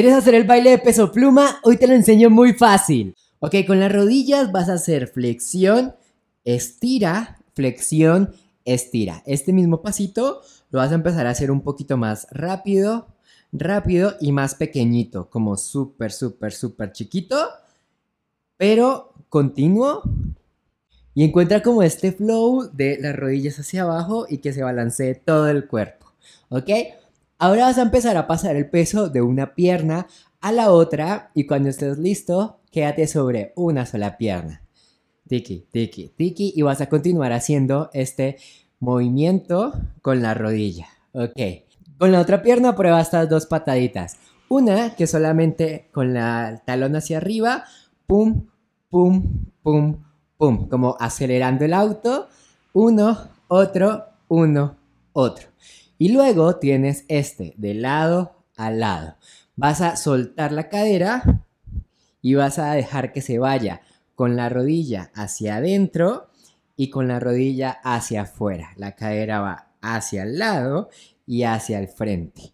¿Quieres hacer el baile de peso pluma? Hoy te lo enseño muy fácil. Ok, con las rodillas vas a hacer flexión, estira, flexión, estira. Este mismo pasito lo vas a empezar a hacer un poquito más rápido, rápido y más pequeñito, como súper, súper, súper chiquito, pero continuo. Y encuentra como este flow de las rodillas hacia abajo y que se balancee todo el cuerpo. ¿Ok? Ahora vas a empezar a pasar el peso de una pierna a la otra y cuando estés listo, quédate sobre una sola pierna. Tiki, tiki, tiki y vas a continuar haciendo este movimiento con la rodilla. Ok. Con la otra pierna prueba estas dos pataditas. Una que solamente con el talón hacia arriba, pum, pum, pum, pum, como acelerando el auto, uno, otro, uno, otro. Y luego tienes este, de lado a lado. Vas a soltar la cadera y vas a dejar que se vaya con la rodilla hacia adentro y con la rodilla hacia afuera. La cadera va hacia el lado y hacia el frente.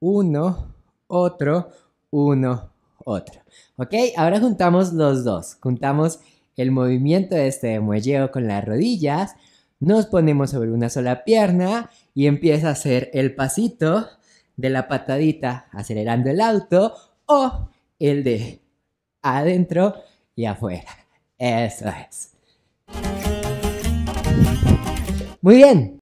Uno, otro, uno, otro. ¿Ok? Ahora juntamos los dos. Juntamos el movimiento de este de muelleo con las rodillas nos ponemos sobre una sola pierna y empieza a hacer el pasito de la patadita acelerando el auto o el de adentro y afuera. Eso es. Muy bien,